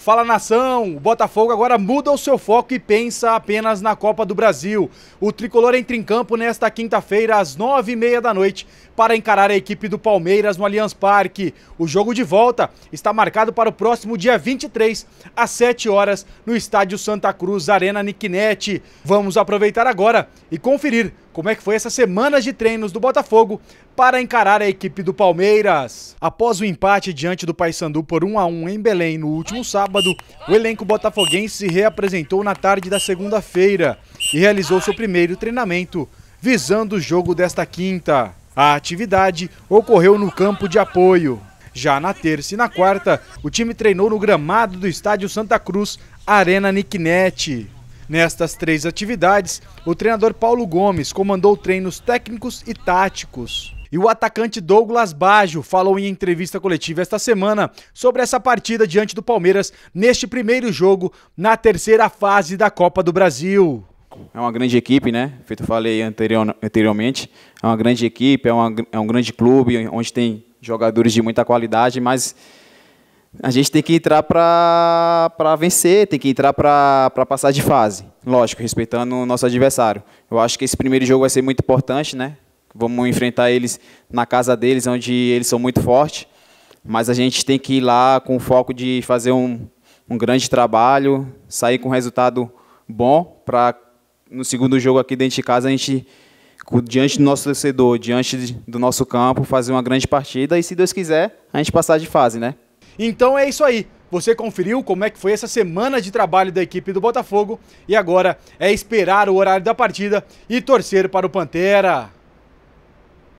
Fala nação! O Botafogo agora muda o seu foco e pensa apenas na Copa do Brasil. O tricolor entra em campo nesta quinta-feira às nove e meia da noite para encarar a equipe do Palmeiras no Allianz Parque. O jogo de volta está marcado para o próximo dia 23 às sete horas no estádio Santa Cruz Arena Niquinete. Vamos aproveitar agora e conferir como é que foi essa semanas de treinos do Botafogo para encarar a equipe do Palmeiras. Após o empate diante do Paysandu por 1 a 1 em Belém no último sábado, o elenco botafoguense se reapresentou na tarde da segunda-feira e realizou seu primeiro treinamento visando o jogo desta quinta. A atividade ocorreu no campo de apoio. Já na terça e na quarta, o time treinou no gramado do estádio Santa Cruz, Arena Niquinete. Nestas três atividades, o treinador Paulo Gomes comandou treinos técnicos e táticos. E o atacante Douglas Baggio falou em entrevista coletiva esta semana sobre essa partida diante do Palmeiras neste primeiro jogo na terceira fase da Copa do Brasil. É uma grande equipe, né? Feito falei anterior, anteriormente, é uma grande equipe, é, uma, é um grande clube onde tem jogadores de muita qualidade, mas a gente tem que entrar para vencer, tem que entrar para passar de fase. Lógico, respeitando o nosso adversário. Eu acho que esse primeiro jogo vai ser muito importante, né? Vamos enfrentar eles na casa deles, onde eles são muito fortes. Mas a gente tem que ir lá com o foco de fazer um, um grande trabalho, sair com resultado bom para no segundo jogo aqui dentro de casa a gente diante do nosso torcedor, diante do nosso campo, fazer uma grande partida e se Deus quiser, a gente passar de fase, né? Então é isso aí. Você conferiu como é que foi essa semana de trabalho da equipe do Botafogo e agora é esperar o horário da partida e torcer para o Pantera.